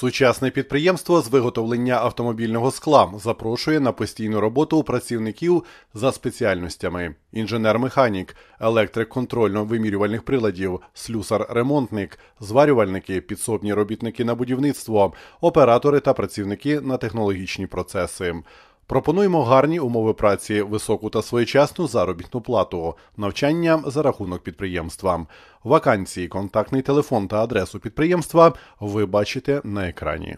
Сучасне підприємство з виготовлення автомобільного скла запрошує на постійну роботу працівників за спеціальностями: інженер-механік, електрик контрольно-вимірювальних приладів, слюсар-ремонтник, зварювальники, підсобні робітники на будівництво, оператори та працівники на технологічні процеси. Пропонуємо гарні умови праці, високу та своєчасну заробітну плату, навчання за рахунок підприємства. Вакансії, контактний телефон та адресу підприємства ви бачите на екрані.